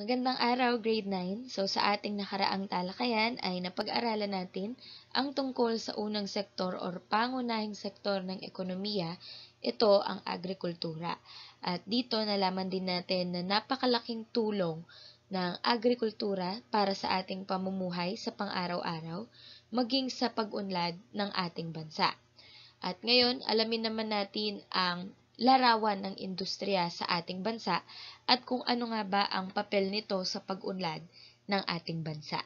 Magandang araw, Grade 9. So sa ating nakaraang talakayan ay napag-aralan natin ang tungkol sa unang sektor or pangunahing sektor ng ekonomiya, ito ang agrikultura. At dito nalaman din natin na napakalaking tulong ng agrikultura para sa ating pamumuhay sa pang-araw-araw, maging sa pag-unlad ng ating bansa. At ngayon, alamin naman natin ang larawan ng industriya sa ating bansa at kung ano nga ba ang papel nito sa pag-unlad ng ating bansa.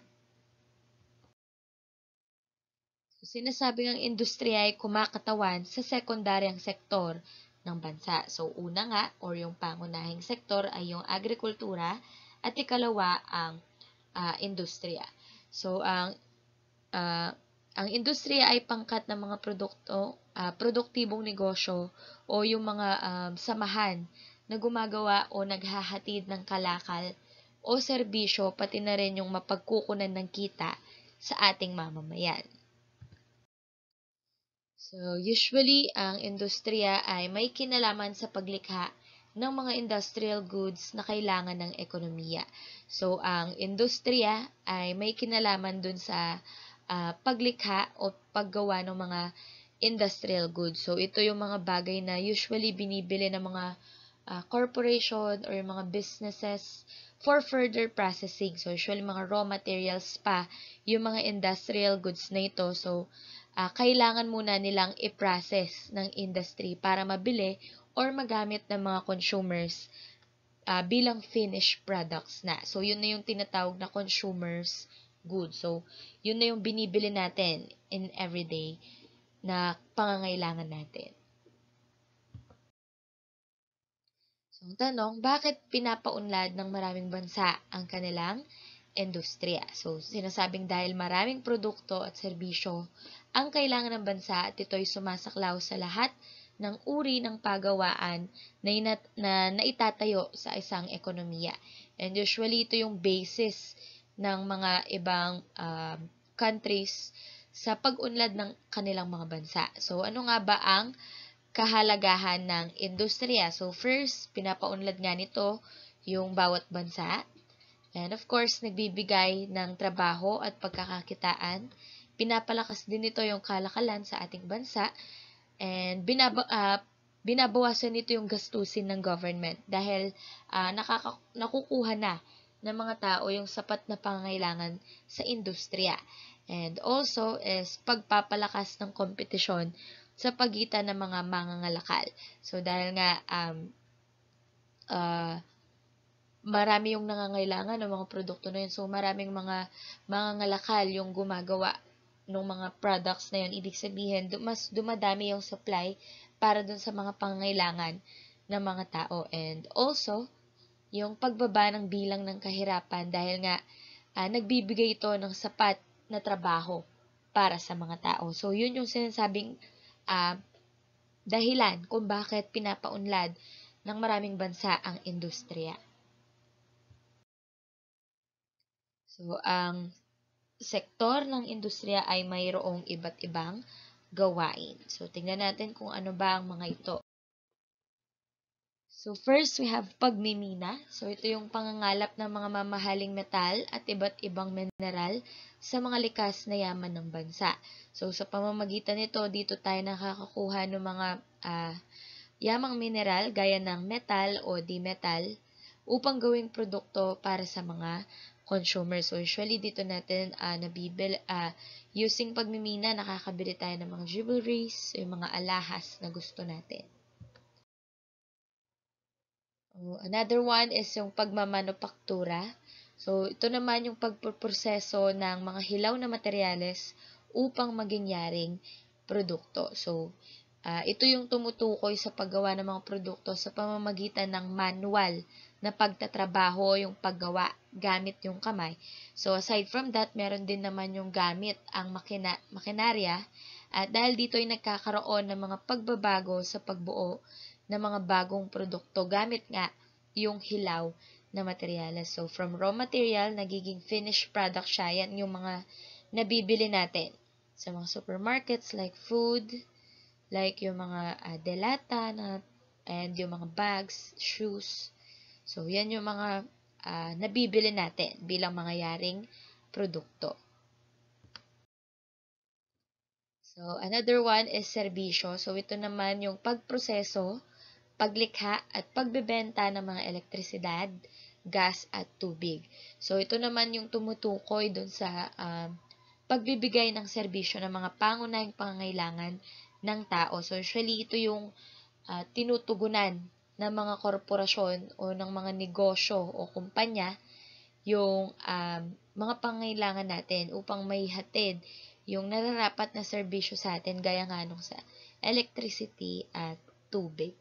So, sinasabi ng industriya ay kumakatawan sa sekundaryang sektor ng bansa. So, una nga, or yung pangunahing sektor ay yung agrikultura at ikalawa ang uh, industriya. So, ang uh, ang industriya ay pangkat ng mga produkto, uh, produktibong negosyo o yung mga um, samahan na gumagawa o naghahatid ng kalakal o serbisyo pati na rin yung mapagkukunan ng kita sa ating mamamayan. So, usually, ang industriya ay may kinalaman sa paglikha ng mga industrial goods na kailangan ng ekonomiya. So, ang industriya ay may kinalaman dun sa uh, paglikha o paggawa ng mga industrial goods. So, ito yung mga bagay na usually binibili ng mga uh, corporation or mga businesses for further processing. So, usually mga raw materials pa, yung mga industrial goods na ito. So, uh, kailangan muna nilang i-process ng industry para mabili or magamit ng mga consumers uh, bilang finished products na. So, yun na yung tinatawag na consumers good. So, yun na yung binibili natin in everyday na pangangailangan natin. So, ang tanong, bakit pinapaunlad ng maraming bansa ang kanilang industriya? So, sinasabing dahil maraming produkto at serbisyo ang kailangan ng bansa at ito'y sumasaklaw sa lahat ng uri ng pagawaan na, inat, na naitatayo sa isang ekonomiya. And usually, ito yung basis ng mga ibang uh, countries sa pag-unlad ng kanilang mga bansa. So, ano nga ba ang kahalagahan ng industriya? So, first, pinapaunlad nga nito yung bawat bansa. And of course, nagbibigay ng trabaho at pagkakakitaan. Pinapalakas din nito yung kalakalan sa ating bansa. And binab uh, ah, binabawasan nito yung gastusin ng government dahil uh, nakaka- na ng mga tao yung sapat na pangangailangan sa industriya. And also is pagpapalakas ng kompetisyon sa pagitan ng mga mangangalakal. So dahil nga um, uh, marami yung nangangailangan ng mga produkto na yun. So maraming mga mangangalakal yung gumagawa ng mga products na yun. Ibig sabihin, mas dumadami yung supply para dun sa mga pangangailangan ng mga tao. And also, yung pagbaba ng bilang ng kahirapan dahil nga uh, nagbibigay ito ng sapat na trabaho para sa mga tao. So, yun yung sinasabing uh, dahilan kung bakit pinapaunlad ng maraming bansa ang industriya. So, ang sektor ng industriya ay mayroong iba't ibang gawain. So, tingnan natin kung ano ba ang mga ito. So, first, we have pagmimina. So, ito yung pangangalap ng mga mamahaling metal at iba't ibang mineral sa mga likas na yaman ng bansa. So, sa pamamagitan nito, dito tayo nakakakuha ng mga uh, yamang mineral gaya ng metal o di-metal upang gawing produkto para sa mga consumers. So, usually, dito natin uh, nabibil, uh, using pagmimina, nakakabili tayo ng mga jewelries, so yung mga alahas na gusto natin. Oh, another one is yung pagmamanufaktura. So, ito naman yung pagproseso ng mga hilaw na materyales upang maging yaring produkto. So, uh, ito yung tumutukoy sa paggawa ng mga produkto sa pamamagitan ng manual na pagtatrabaho, yung paggawa gamit yung kamay. So, aside from that, meron din naman yung gamit ang makina makinarya at dahil dito ay nagkakaroon ng mga pagbabago sa pagbuo ng mga bagong produkto gamit nga yung hilaw na materyales. So, from raw material, nagiging finished product siya. Yan yung mga nabibili natin sa mga supermarkets like food, like yung mga uh, ah, delata na, and yung mga bags, shoes. So, yan yung mga uh, nabibili natin bilang mga yaring produkto. So, another one is serbisyo. So, ito naman yung pagproseso paglikha at pagbebenta ng mga elektrisidad, gas at tubig. So ito naman yung tumutukoy doon sa uh, pagbibigay ng serbisyo ng mga pangunahing pangangailangan ng tao. So usually ito yung uh, tinutugunan ng mga korporasyon o ng mga negosyo o kumpanya yung um, mga pangailangan natin upang may hatid yung nararapat na serbisyo sa atin gaya nga nung sa electricity at tubig.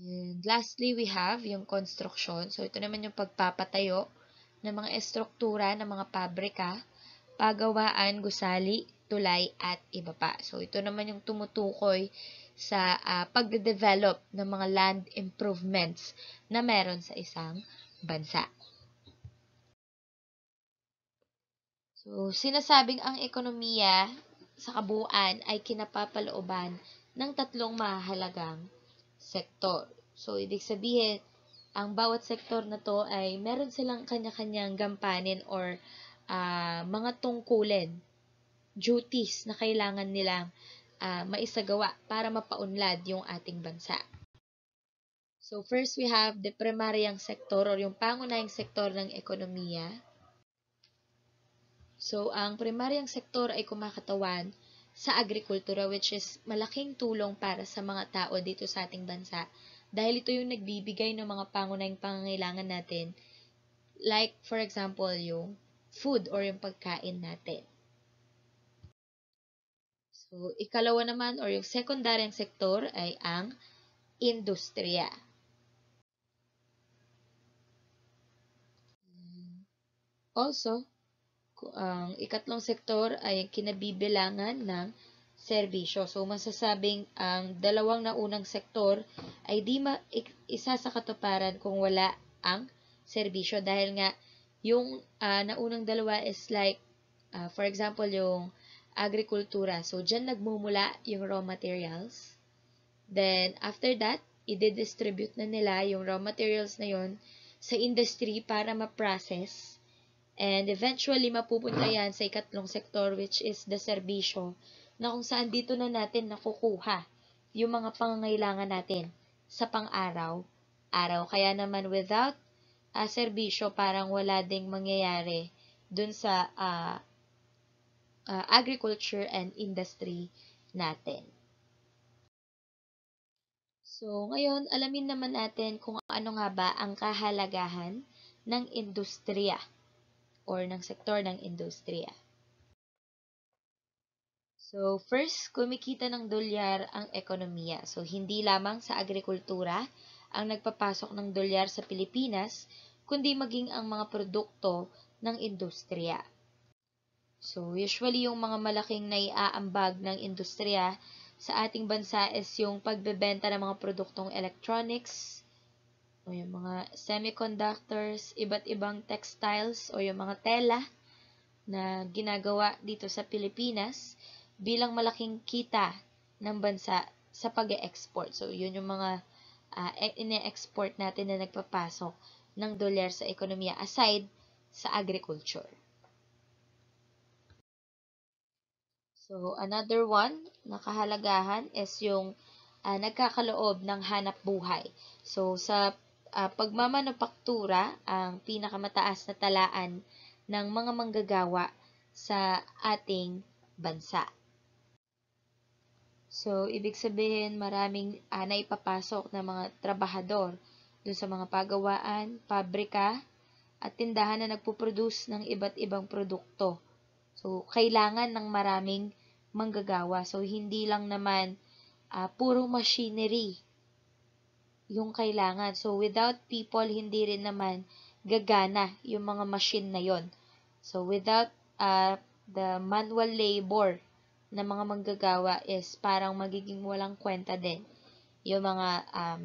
And lastly, we have yung construction. So, ito naman yung pagpapatayo ng mga estruktura ng mga pabrika, pagawaan, gusali, tulay, at iba pa. So, ito naman yung tumutukoy sa uh, pagde-develop ng mga land improvements na meron sa isang bansa. So, sinasabing ang ekonomiya sa kabuuan ay kinapapalooban ng tatlong mahalagang sektor. So, ibig sabihin, ang bawat sektor na to ay meron silang kanya-kanyang gampanin or uh, mga tungkulin, duties na kailangan nilang uh, maisagawa para mapaunlad yung ating bansa. So first we have the primaryang sektor or yung pangunahing sektor ng ekonomiya. So ang primaryang sektor ay kumakatawan sa agrikultura which is malaking tulong para sa mga tao dito sa ating bansa dahil ito yung nagbibigay ng mga pangunahing pangangailangan natin like for example yung food or yung pagkain natin. So, ikalawa naman or yung sekundaryang sektor ay ang industriya. Also, ang ikatlong sektor ay kinabibilangan ng serbisyo. So, masasabing ang dalawang naunang sektor ay di ma isa sa katuparan kung wala ang serbisyo. Dahil nga, yung uh, naunang dalawa is like, uh, for example, yung agrikultura. So, dyan nagmumula yung raw materials. Then, after that, i-distribute na nila yung raw materials na yon sa industry para ma-process And eventually, mapupunta yan sa ikatlong sektor which is the serbisyo na kung saan dito na natin nakukuha yung mga pangangailangan natin sa pang-araw. Araw. Kaya naman without uh, serbisyo, parang wala ding mangyayari dun sa uh, uh, agriculture and industry natin. So, ngayon, alamin naman natin kung ano nga ba ang kahalagahan ng industriya or ng sektor ng industriya. So, first, kumikita ng dolyar ang ekonomiya. So, hindi lamang sa agrikultura ang nagpapasok ng dolyar sa Pilipinas, kundi maging ang mga produkto ng industriya. So, usually yung mga malaking naiaambag ng industriya sa ating bansa is yung pagbebenta ng mga produktong electronics, o yung mga semiconductors, iba't ibang textiles o yung mga tela na ginagawa dito sa Pilipinas bilang malaking kita ng bansa sa pag export So, yun yung mga uh, ine-export natin na nagpapasok ng dolyar sa ekonomiya aside sa agriculture. So, another one na kahalagahan is yung uh, nagkakaloob ng hanap buhay. So, sa uh, pagmamanufaktura ang pinakamataas na talaan ng mga manggagawa sa ating bansa. So, ibig sabihin maraming uh, naipapasok na mga trabahador doon sa mga pagawaan, pabrika, at tindahan na nagpuproduce ng iba't ibang produkto. So, kailangan ng maraming manggagawa. So, hindi lang naman uh, puro machinery yung kailangan. So, without people, hindi rin naman gagana yung mga machine na yon. So, without uh, the manual labor na mga manggagawa is parang magiging walang kwenta din yung mga um,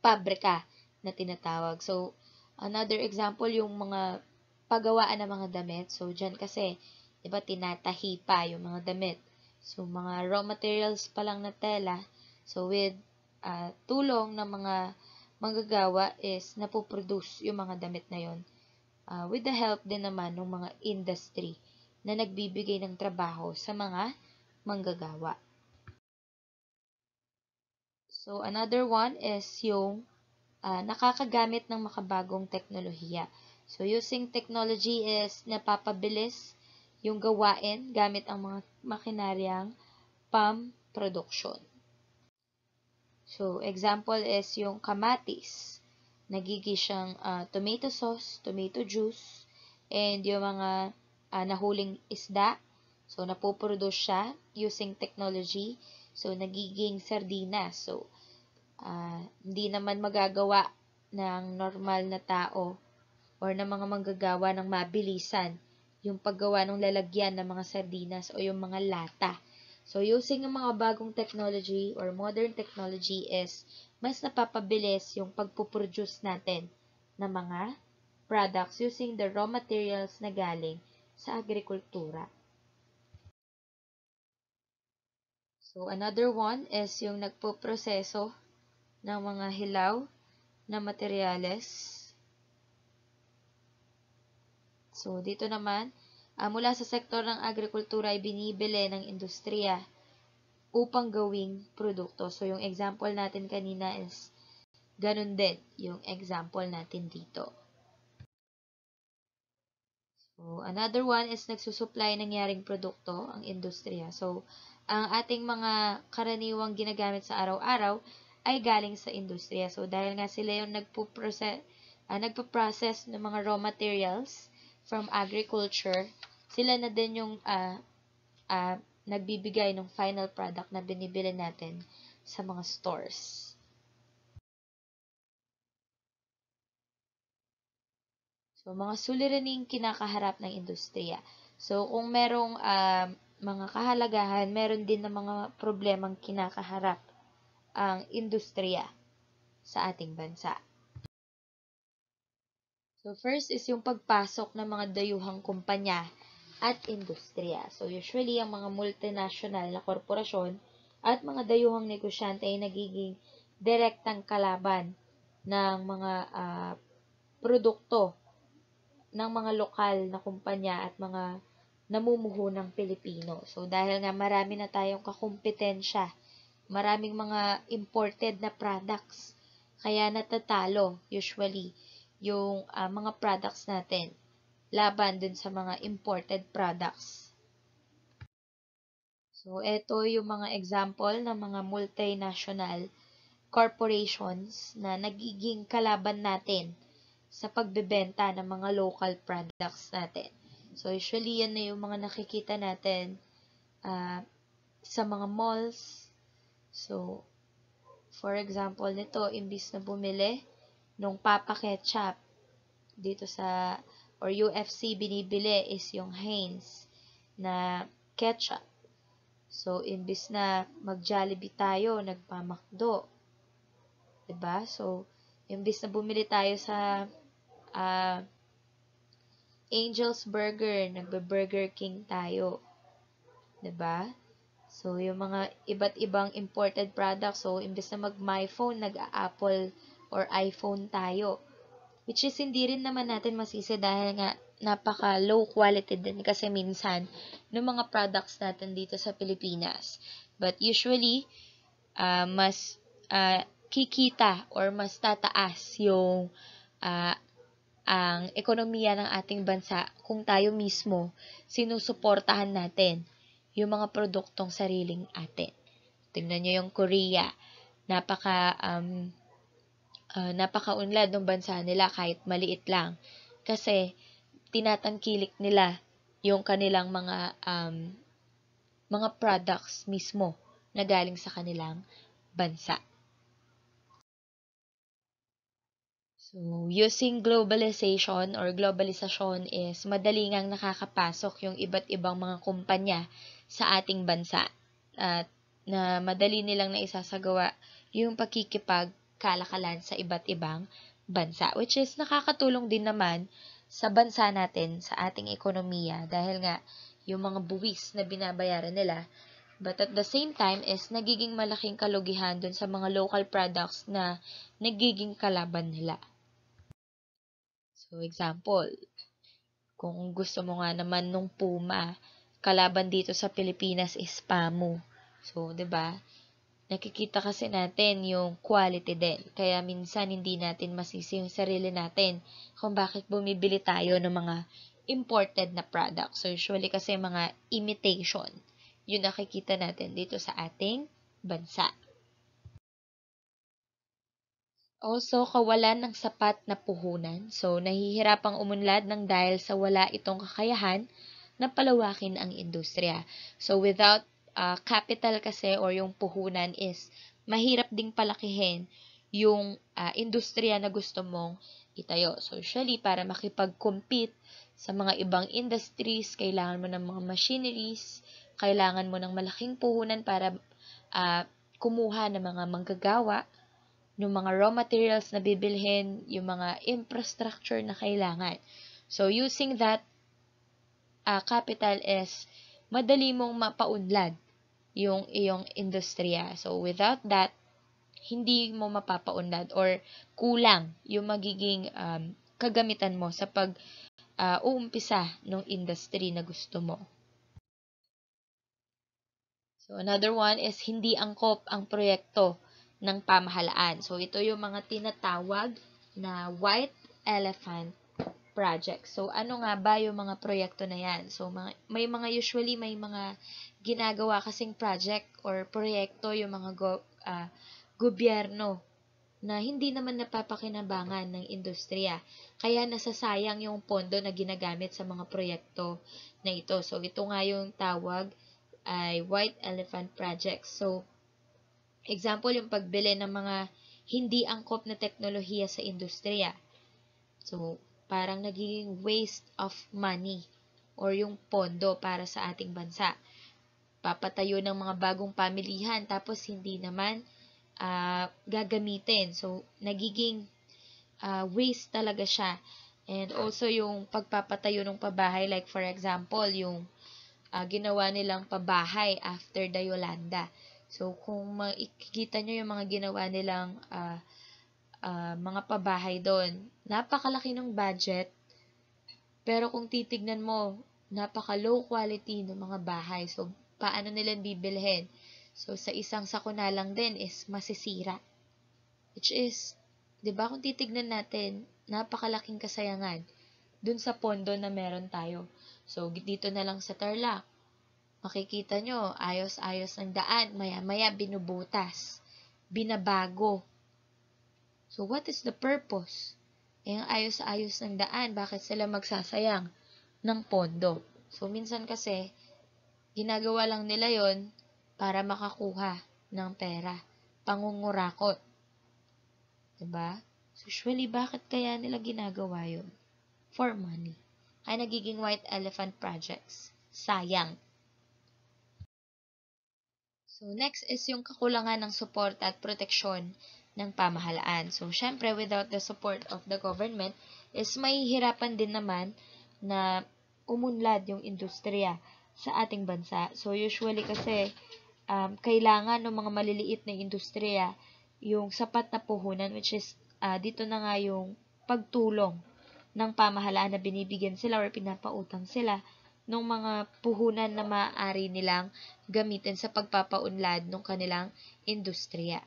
pabrika na tinatawag. So, another example, yung mga pagawaan ng mga damit. So, dyan kasi, di ba, tinatahi pa yung mga damit. So, mga raw materials pa lang na tela. So, with uh, tulong ng mga manggagawa is napoproduce yung mga damit na yon uh, ah, with the help din naman ng mga industry na nagbibigay ng trabaho sa mga manggagawa. So, another one is yung uh, nakakagamit ng makabagong teknolohiya. So, using technology is napapabilis yung gawain gamit ang mga makinaryang PAM production. So, example is yung kamatis. Nagigi siyang uh, tomato sauce, tomato juice, and yung mga uh, nahuling isda. So, napoproduce siya using technology. So, nagiging sardina. So, uh, hindi naman magagawa ng normal na tao or ng mga manggagawa ng mabilisan yung paggawa ng lalagyan ng mga sardinas o yung mga lata. So, using ang mga bagong technology or modern technology is mas napapabilis yung pagpuproduce natin ng mga products using the raw materials na galing sa agrikultura. So, another one is yung nagpoproseso ng mga hilaw na materyales. So, dito naman, uh, mula sa sektor ng agrikultura ay binibili ng industriya upang gawing produkto. So, yung example natin kanina is ganun din yung example natin dito. So, another one is nagsusupply nangyaring produkto, ang industriya. So, ang ating mga karaniwang ginagamit sa araw-araw ay galing sa industriya. So, dahil nga sila yung nagpo-process uh, ah, nagpo-process ng mga raw materials from agriculture sila na din yung uh, uh, nagbibigay ng final product na binibili natin sa mga stores. So, mga suliraning kinakaharap ng industriya. So, kung merong uh, mga kahalagahan, meron din ng mga problemang kinakaharap ang industriya sa ating bansa. So, first is yung pagpasok ng mga dayuhang kumpanya at industriya. So, usually, ang mga multinational na korporasyon at mga dayuhang negosyante ay nagiging direktang kalaban ng mga uh, produkto ng mga lokal na kumpanya at mga namumuho ng Pilipino. So, dahil nga marami na tayong kakumpetensya, maraming mga imported na products, kaya natatalo usually yung uh, mga products natin laban dun sa mga imported products. So, ito yung mga example ng mga multinational corporations na nagiging kalaban natin sa pagbebenta ng mga local products natin. So, usually, yan na yung mga nakikita natin uh, sa mga malls. So, for example, nito, imbis na bumili nung Papa Ketchup dito sa or UFC binibili is yung Heinz na ketchup. So, imbis na mag-Jollibee tayo, nagpamakdo. Diba? So, imbis na bumili tayo sa uh, Angel's Burger, nagbe-Burger King tayo. Diba? So, yung mga iba't ibang imported products. So, imbis na mag myphone phone, nag-Apple or iPhone tayo. Which is, hindi rin naman natin masisi dahil nga napaka low quality din kasi minsan ng mga products natin dito sa Pilipinas. But usually, uh, mas uh, kikita or mas tataas yung uh, ang ekonomiya ng ating bansa kung tayo mismo sinusuportahan natin yung mga produktong sariling atin. Tingnan nyo yung Korea. Napaka um, uh, napakaunlad ng bansa nila kahit maliit lang. Kasi tinatangkilik nila yung kanilang mga um, mga products mismo na galing sa kanilang bansa. So, using globalization or globalisasyon is madali ngang nakakapasok yung iba't ibang mga kumpanya sa ating bansa at na madali nilang naisasagawa yung pakikipag kalakalan sa iba't ibang bansa. Which is nakakatulong din naman sa bansa natin, sa ating ekonomiya. Dahil nga, yung mga buwis na binabayaran nila. But at the same time is nagiging malaking kalugihan dun sa mga local products na nagiging kalaban nila. So example, kung gusto mo nga naman nung Puma, kalaban dito sa Pilipinas is Pamu. So, 'di ba? nakikita kasi natin yung quality din. Kaya minsan hindi natin masisi yung sarili natin kung bakit bumibili tayo ng mga imported na products. So usually kasi mga imitation. Yun nakikita natin dito sa ating bansa. Also, kawalan ng sapat na puhunan. So, nahihirapang umunlad ng dahil sa wala itong kakayahan na palawakin ang industriya. So, without uh, capital kasi or yung puhunan is mahirap ding palakihin yung uh, industriya na gusto mong itayo. So, usually, para makipag-compete sa mga ibang industries, kailangan mo ng mga machineries, kailangan mo ng malaking puhunan para uh, kumuha ng mga manggagawa, ng mga raw materials na bibilhin, yung mga infrastructure na kailangan. So, using that uh, capital is madali mong mapaunlad yung iyong industriya. So, without that, hindi mo mapapaunlad or kulang yung magiging um, kagamitan mo sa pag uh, uumpisa ng industry na gusto mo. So, another one is hindi angkop ang proyekto ng pamahalaan. So, ito yung mga tinatawag na white elephant projects. So, ano nga ba yung mga proyekto na yan? So, mga, may mga usually may mga ginagawa kasing project or proyekto yung mga go, uh, gobyerno na hindi naman napapakinabangan ng industriya. Kaya nasasayang yung pondo na ginagamit sa mga proyekto na ito. So, ito nga yung tawag ay White Elephant Project. So, example yung pagbili ng mga hindi angkop na teknolohiya sa industriya. So, parang nagiging waste of money or yung pondo para sa ating bansa. Papatayo ng mga bagong pamilihan tapos hindi naman uh, gagamitin. So, nagiging uh, waste talaga siya. And also yung pagpapatayo ng pabahay, like for example, yung uh, ginawa nilang pabahay after the Yolanda. So, kung makikita nyo yung mga ginawa nilang uh, uh, mga pabahay doon. Napakalaki ng budget, pero kung titignan mo, napaka-low quality ng mga bahay. So, paano nila bibilhin? So, sa isang sakuna lang din is masisira. Which is, di ba kung titignan natin, napakalaking kasayangan dun sa pondo na meron tayo. So, dito na lang sa Tarlac, makikita nyo, ayos-ayos ng daan, maya-maya binubutas, binabago, So, what is the purpose? Eh, ang ayos-ayos ng daan, bakit sila magsasayang ng pondo? So, minsan kasi, ginagawa lang nila yon para makakuha ng pera. Pangungurakot. Diba? So, usually, bakit kaya nila ginagawa yon For money. Ay nagiging white elephant projects. Sayang. So, next is yung kakulangan ng suporta at proteksyon ng pamahalaan. So, syempre, without the support of the government, is mahihirapan din naman na umunlad yung industriya sa ating bansa. So, usually kasi, um, kailangan ng mga maliliit na industriya yung sapat na puhunan, which is, uh, dito na nga yung pagtulong ng pamahalaan na binibigyan sila or pinapautang sila ng mga puhunan na maaari nilang gamitin sa pagpapaunlad ng kanilang industriya.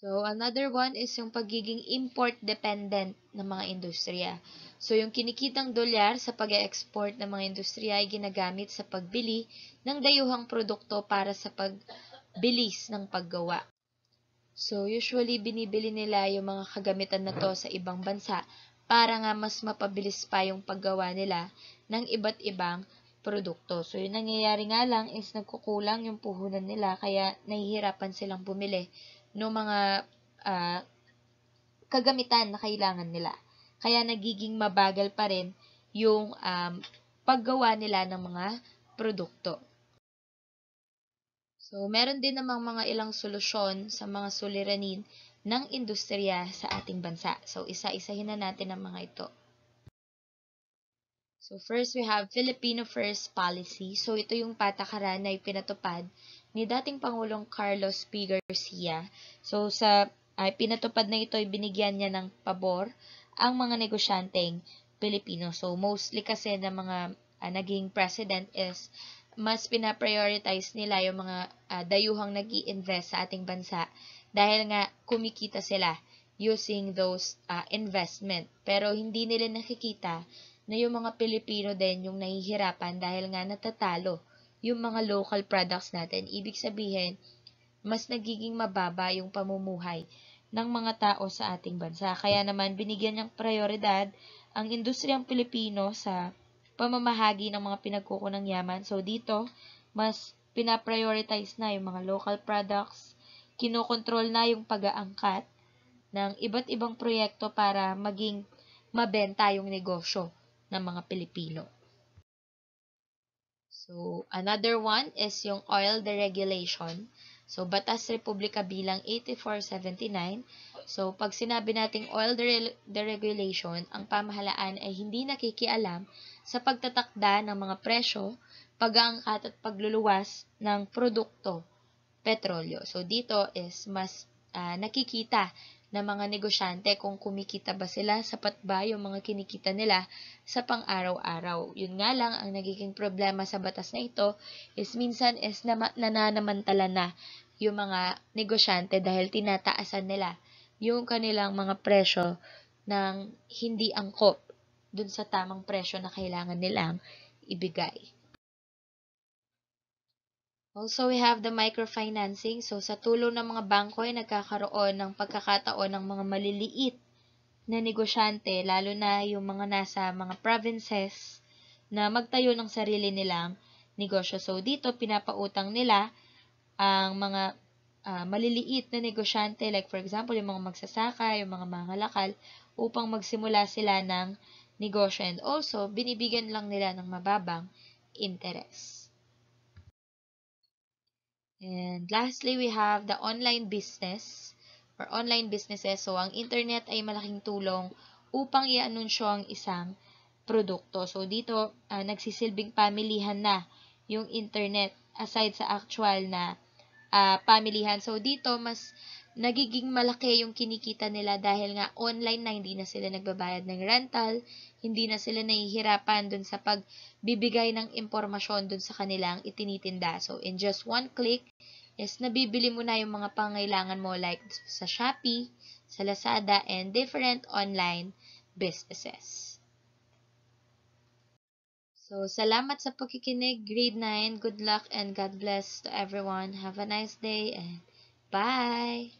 So, another one is yung pagiging import-dependent ng mga industriya. So, yung kinikitang dolyar sa pag export ng mga industriya ay ginagamit sa pagbili ng dayuhang produkto para sa pagbilis ng paggawa. So, usually binibili nila yung mga kagamitan na to sa ibang bansa para nga mas mapabilis pa yung paggawa nila ng iba't ibang produkto. So, yung nangyayari nga lang is nagkukulang yung puhunan nila kaya nahihirapan silang bumili ng mga uh, kagamitan na kailangan nila. Kaya nagiging mabagal pa rin yung um, paggawa nila ng mga produkto. So, meron din namang mga ilang solusyon sa mga suliranin ng industriya sa ating bansa. So, isa-isahin na natin ang mga ito. So, first we have Filipino First Policy. So, ito yung patakaran na ipinatupad ni dating Pangulong Carlos P. Garcia. So sa ay pinatupad na ito binigyan niya ng pabor ang mga negosyanteng Pilipino. So mostly kasi ng mga uh, naging president is mas pinaprioritize nila yung mga uh, dayuhang nag invest sa ating bansa dahil nga kumikita sila using those uh, investment. Pero hindi nila nakikita na yung mga Pilipino din yung nahihirapan dahil nga natatalo yung mga local products natin. Ibig sabihin, mas nagiging mababa yung pamumuhay ng mga tao sa ating bansa. Kaya naman, binigyan ng prioridad ang industriyang Pilipino sa pamamahagi ng mga pinagkukunang yaman. So, dito, mas pinaprioritize na yung mga local products, kinokontrol na yung pag-aangkat ng iba't ibang proyekto para maging mabenta yung negosyo ng mga Pilipino. So, another one is yung oil deregulation. So, Batas Republika bilang 8479. So, pag sinabi nating oil deregulation, ang pamahalaan ay hindi nakikialam sa pagtatakda ng mga presyo, pag-aangkat at pagluluwas ng produkto, petrolyo. So, dito is mas uh, nakikita ng mga negosyante kung kumikita ba sila, sapat ba yung mga kinikita nila sa pang-araw-araw. Yun nga lang, ang nagiging problema sa batas na ito is minsan is na, nananamantala na yung mga negosyante dahil tinataasan nila yung kanilang mga presyo ng hindi angkop dun sa tamang presyo na kailangan nilang ibigay. Also, we have the microfinancing. So, sa tulong ng mga bangko ay nagkakaroon ng pagkakataon ng mga maliliit na negosyante, lalo na yung mga nasa mga provinces, na magtayo ng sarili nilang negosyo. So, dito, pinapautang nila ang mga uh, maliliit na negosyante, like for example, yung mga magsasaka, yung mga mangalakal, upang magsimula sila ng negosyo. And also, binibigyan lang nila ng mababang interest. And lastly, we have the online business or online businesses. So, ang internet ay malaking tulong upang i-anunsyo ang isang produkto. So, dito, uh, nagsisilbing pamilihan na yung internet aside sa actual na uh, pamilihan. So, dito, mas nagiging malaki yung kinikita nila dahil nga online na hindi na sila nagbabayad ng rental, hindi na sila nahihirapan dun sa pagbibigay ng impormasyon dun sa kanilang itinitinda. So, in just one click, yes, nabibili mo na yung mga pangailangan mo like sa Shopee, sa Lazada, and different online businesses. So, salamat sa pakikinig, grade 9. Good luck and God bless to everyone. Have a nice day and bye!